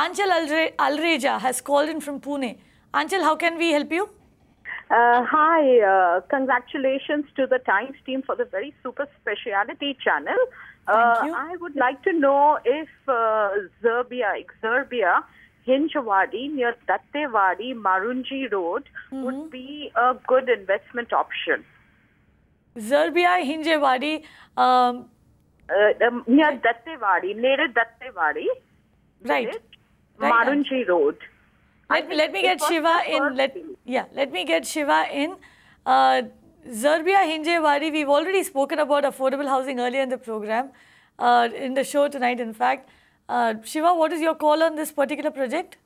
Anchal Alre Alreja has called in from Pune. Anchal, how can we help you? Uh, hi, uh, congratulations to the Times team for the very super speciality channel. Uh, I would like to know if uh, Zerbia, Xerbia, Hinjawadi near Dattewadi, Marunji Road mm -hmm. would be a good investment option. Zerbia, Hinjawadi, um, uh, um, near Dattewadi, near Dattewadi. Right. Right Marunji Road. Let me, let me get Shiva in. Let, yeah, let me get Shiva in. Uh, Zerbia Hinjewadi, we've already spoken about affordable housing earlier in the program, uh, in the show tonight, in fact. Uh, Shiva, what is your call on this particular project?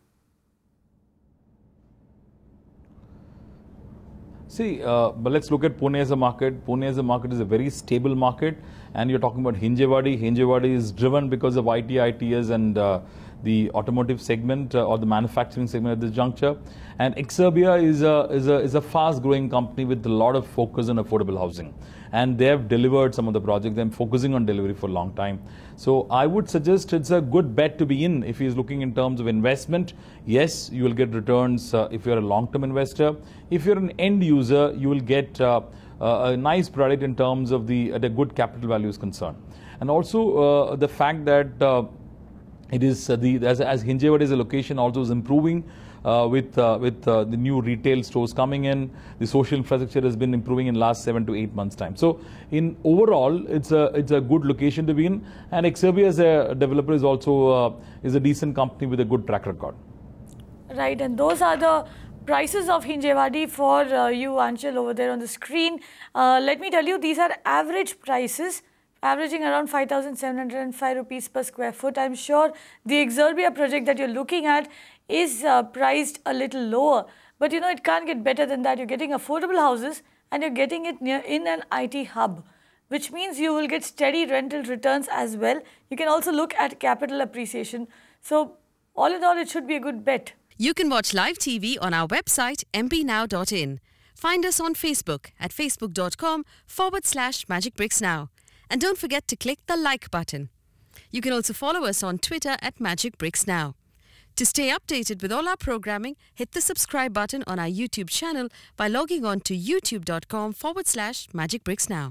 See, uh, but let's look at Pune as a market. Pune as a market is a very stable market, and you're talking about Hinjewadi. Hinjewadi is driven because of IT, ITs, and uh, the automotive segment uh, or the manufacturing segment at this juncture. And Exerbia is a, is a, is a fast-growing company with a lot of focus on affordable housing. And they have delivered some of the projects. They're focusing on delivery for a long time. So I would suggest it's a good bet to be in if he's looking in terms of investment. Yes, you will get returns uh, if you're a long-term investor. If you're an end user, you will get uh, a nice product in terms of the, uh, the good capital value is concerned. And also uh, the fact that uh, it is uh, the as, as Hinjewad is a location also is improving uh, with uh, with uh, the new retail stores coming in the social infrastructure has been improving in last 7 to 8 months time so in overall it's a it's a good location to be in and Exerbia as a developer is also uh, is a decent company with a good track record right and those are the prices of Hinjewadi for uh, you Anshul over there on the screen let me tell you these are average prices averaging around 5,705 rupees per square foot. I'm sure the Exurbia project that you're looking at is uh, priced a little lower. But you know, it can't get better than that. You're getting affordable houses and you're getting it near in an IT hub which means you will get steady rental returns as well. You can also look at capital appreciation. So all in all, it should be a good bet. You can watch live TV on our website mbnow.in. Find us on Facebook at facebook.com forward slash magicbricksnow. And don't forget to click the like button. You can also follow us on Twitter at Magic Bricks Now. To stay updated with all our programming, hit the subscribe button on our YouTube channel by logging on to youtube.com forward slash Magic Bricks Now.